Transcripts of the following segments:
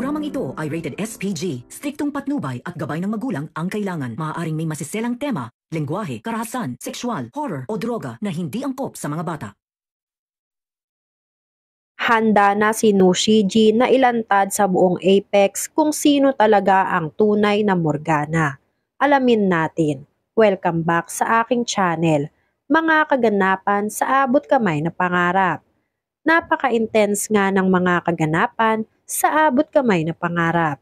Programang ito ay rated SPG. Striktong patnubay at gabay ng magulang ang kailangan. Maaaring may masiselang tema, lengguwahe, karahasan, sexual, horror o droga na hindi angkop sa mga bata. Handa na si Nushiji na ilantad sa buong Apex kung sino talaga ang tunay na Morgana. Alamin natin. Welcome back sa aking channel. Mga kaganapan sa abot kamay na pangarap. Napaka-intense nga ng mga kaganapan sa abot kamay na pangarap.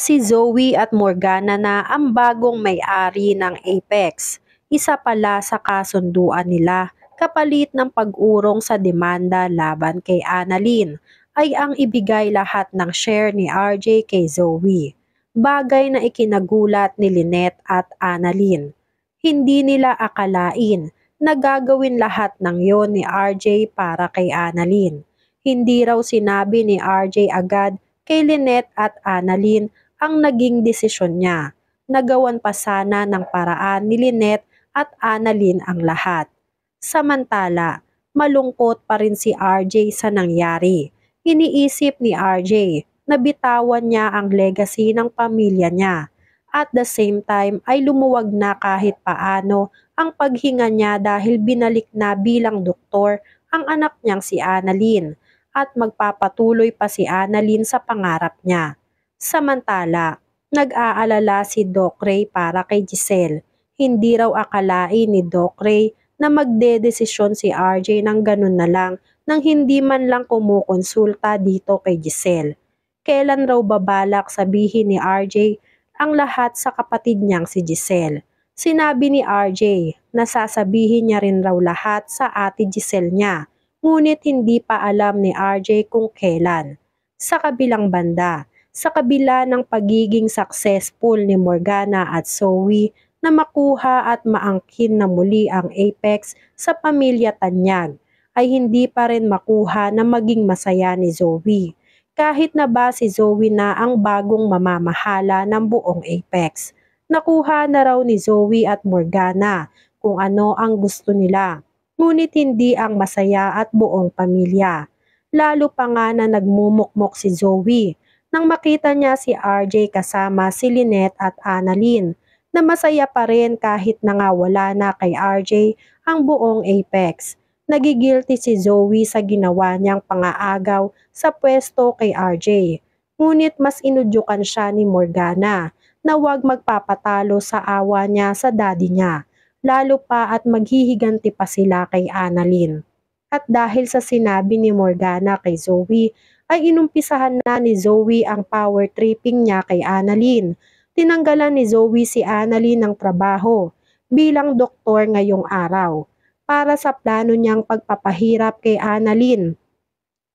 Si Zoe at Morgana na ang bagong may-ari ng Apex, isa pala sa kasunduan nila kapalit ng pag-urong sa demanda laban kay Annalyn ay ang ibigay lahat ng share ni RJ kay Zoe, bagay na ikinagulat ni Lynette at Annalyn. Hindi nila akalain na gagawin lahat ng yon ni RJ para kay Annalyn hindi raw sinabi ni RJ agad kay Lynette at Annalyn ang naging desisyon niya. Nagawan pa sana ng paraan ni Lynette at Annalyn ang lahat. Samantala, malungkot pa rin si RJ sa nangyari. Iniisip ni RJ na bitawan niya ang legacy ng pamilya niya. At the same time ay lumuwag na kahit paano ang paghinga niya dahil binalik na bilang doktor ang anak niyang si Annalyn at magpapatuloy pa si Annalyn sa pangarap niya. Samantala, nag-aalala si Doc Ray para kay Giselle. Hindi raw akalain ni Doc Ray na magdedesisyon si RJ ng ganun na lang nang hindi man lang kumukonsulta dito kay Giselle. Kailan raw babalak sabihin ni RJ ang lahat sa kapatid niyang si Giselle. Sinabi ni RJ na sasabihin niya rin raw lahat sa ate Giselle niya ngunit hindi pa alam ni RJ kung kailan. Sa kabilang banda, sa kabila ng pagiging successful ni Morgana at Zoe na makuha at maangkin na muli ang apex sa pamilya Tanyag, ay hindi pa rin makuha na maging masaya ni Zoe. Kahit na ba si Zoe na ang bagong mamamahala ng buong apex. Nakuha na raw ni Zoe at Morgana kung ano ang gusto nila ngunit hindi ang masaya at buong pamilya. Lalo pa nga na nagmumukmok si Zoe nang makita niya si RJ kasama si Lynette at Annalyn na masaya pa rin kahit na nga wala na kay RJ ang buong Apex. Nagigilty si Zoe sa ginawa niyang pangaagaw sa pwesto kay RJ. Ngunit mas inudyukan siya ni Morgana na huwag magpapatalo sa awa niya sa daddy niya lalo pa at maghihiganti pa sila kay Annalyn. At dahil sa sinabi ni Morgana kay Zoe, ay inumpisahan na ni Zoe ang power tripping niya kay Annalyn. Tinanggalan ni Zoe si Annalyn ng trabaho bilang doktor ngayong araw para sa plano niyang pagpapahirap kay Annalyn.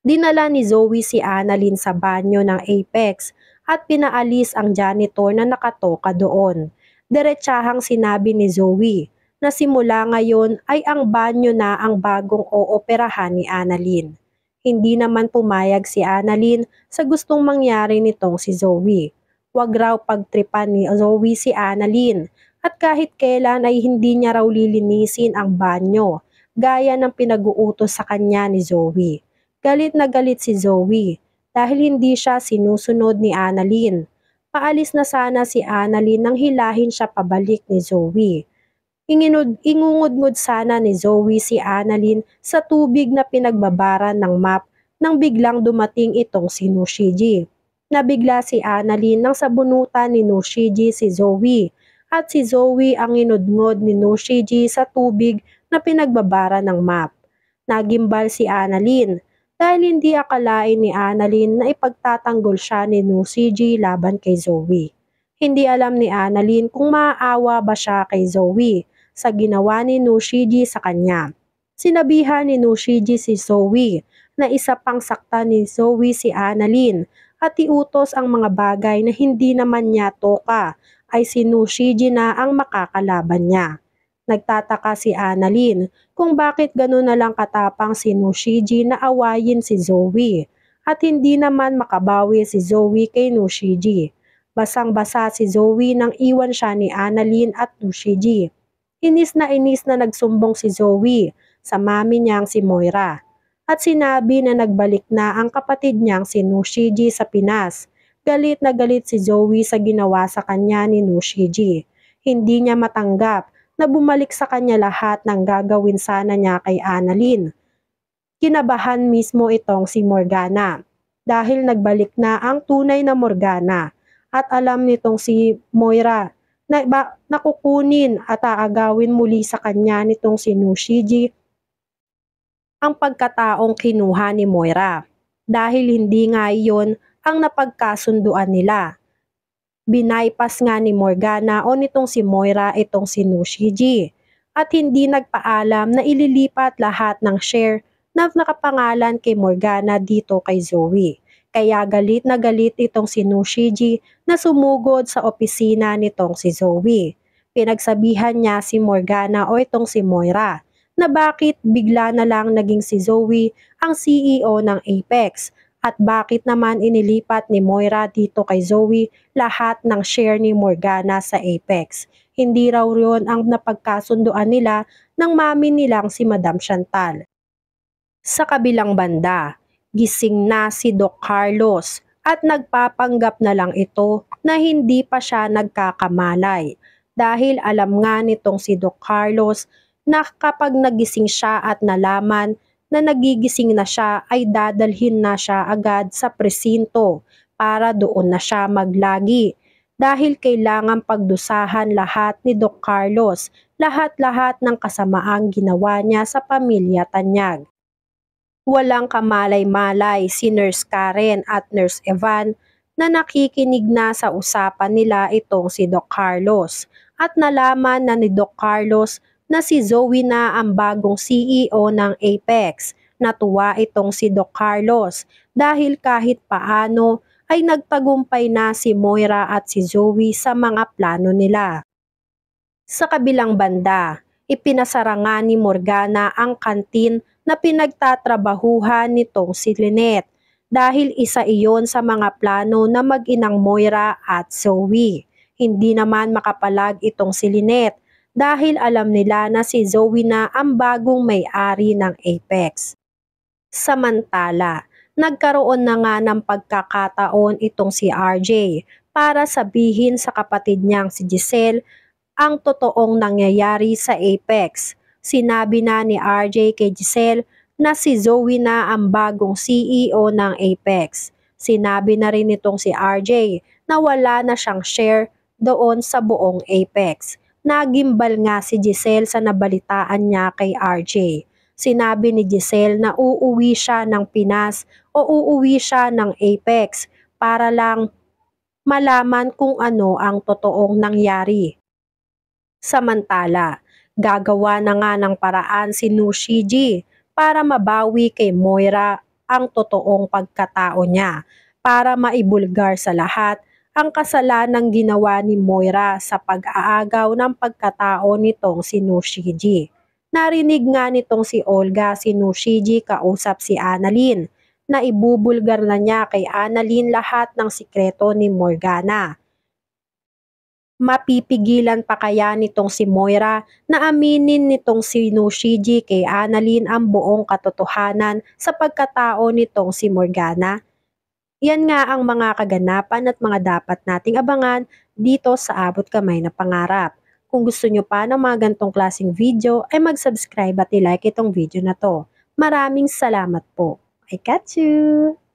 Dinala ni Zoe si Annalyn sa banyo ng Apex at pinaalis ang janitor na nakatoka doon. Diretsahang sinabi ni Zoe, na simula ngayon ay ang banyo na ang bagong ooperahan ni Annalyn. Hindi naman pumayag si Annalyn sa gustong mangyari nitong si Zoe. Huwag raw pagtripan ni Zoe si Annalyn at kahit kailan ay hindi niya raw lilinisin ang banyo gaya ng pinag-uutos sa kanya ni Zoe. Galit na galit si Zoe dahil hindi siya sinusunod ni Annalyn paalis na sana si Annalyn nang hilahin siya pabalik ni Zoe. Inginod, ingungudngod sana ni Zoe si Annalyn sa tubig na pinagbabaran ng map nang biglang dumating itong si Nushiji. Nabigla si Annalyn nang sabunutan ni Nushiji si Zoe at si Zoe ang inudngod ni Nushiji sa tubig na pinagbabara ng map. Nagimbal si Annalyn dahil hindi akalain ni Annalyn na ipagtatanggol siya ni Nushiji laban kay Zoe. Hindi alam ni Annalyn kung maaawa ba siya kay Zoe sa ginawa ni Nushiji sa kanya. Sinabihan ni Nushiji si Zoe na isa pang sakta ni Zoe si Annalyn at iutos ang mga bagay na hindi naman niya toka ay si Nushiji na ang makakalaban niya. Nagtataka si Annalyn kung bakit gano'n na lang katapang si Nushiji na awayin si Zoe at hindi naman makabawi si Zoe kay Nushiji. Basang-basa si Zoe nang iwan siya ni Annalyn at Nushiji. Inis na inis na nagsumbong si Zoe sa mami niyang si Moira at sinabi na nagbalik na ang kapatid niyang si Nushiji sa Pinas. Galit na galit si Zoe sa ginawa sa kanya ni Nushiji. Hindi niya matanggap na bumalik sa kanya lahat ng gagawin sana niya kay Annalyn. Kinabahan mismo itong si Morgana dahil nagbalik na ang tunay na Morgana at alam nitong si Moira na ba, nakukunin at aagawin muli sa kanya nitong si Nushiji ang pagkataong kinuha ni Moira dahil hindi nga iyon ang napagkasunduan nila. Binaypas nga ni Morgana o nitong si Moira itong si Nushiji at hindi nagpaalam na ililipat lahat ng share na nakapangalan kay Morgana dito kay Zoe kaya galit na galit itong si Nushiji na sumugod sa opisina nitong si Zoe. Pinagsabihan niya si Morgana o itong si Moira na bakit bigla na lang naging si Zoe ang CEO ng Apex at bakit naman inilipat ni Moira dito kay Zoe lahat ng share ni Morgana sa Apex. Hindi raw yun ang napagkasunduan nila ng mami nilang si Madam Chantal. Sa kabilang banda, gising na si Doc Carlos at nagpapanggap na lang ito na hindi pa siya nagkakamalay dahil alam nga nitong si Doc Carlos na kapag nagising siya at nalaman na nagigising na siya ay dadalhin na siya agad sa presinto para doon na siya maglagi dahil kailangan pagdusahan lahat ni Doc Carlos, lahat-lahat ng kasamaang ginawa niya sa pamilya Tanyag walang kamalay-malay si Nurse Karen at Nurse Evan na nakikinig na sa usapan nila itong si Doc Carlos at nalaman na ni Doc Carlos na si Zoe na ang bagong CEO ng Apex. Natuwa itong si Doc Carlos dahil kahit paano ay nagtagumpay na si Moira at si Zoe sa mga plano nila. Sa kabilang banda, ipinasara nga ni Morgana ang kantin na pinagtatrabahuhan nitong si Lynette dahil isa iyon sa mga plano na mag-inang Moira at Zoe. Hindi naman makapalag itong si Lynette dahil alam nila na si Zoe na ang bagong may-ari ng Apex. Samantala, nagkaroon na nga ng pagkakataon itong si RJ para sabihin sa kapatid niyang si Giselle ang totoong nangyayari sa Apex Sinabi na ni RJ kay Giselle na si Zoe na ang bagong CEO ng Apex. Sinabi na rin nitong si RJ na wala na siyang share doon sa buong Apex. Nagimbal nga si Giselle sa nabalitaan niya kay RJ. Sinabi ni Giselle na uuwi siya ng Pinas o uuwi siya ng Apex para lang malaman kung ano ang totoong nangyari. Samantala, Gagawa na nga ng paraan si Nushiji para mabawi kay Moira ang totoong pagkatao niya para maibulgar sa lahat ang kasalanang ginawa ni Moira sa pag-aagaw ng pagkatao nitong si Nushiji. Narinig nga nitong si Olga si Nushiji kausap si Annalyn na ibubulgar na niya kay Annalyn lahat ng sikreto ni Morgana mapipigilan pa kaya nitong si Moira na aminin nitong si Nushiji kay Annalyn ang buong katotohanan sa pagkatao nitong si Morgana? Yan nga ang mga kaganapan at mga dapat nating abangan dito sa Abot Kamay na Pangarap. Kung gusto nyo pa ng mga gantong klaseng video ay mag-subscribe at ilike itong video na to. Maraming salamat po. I catch you!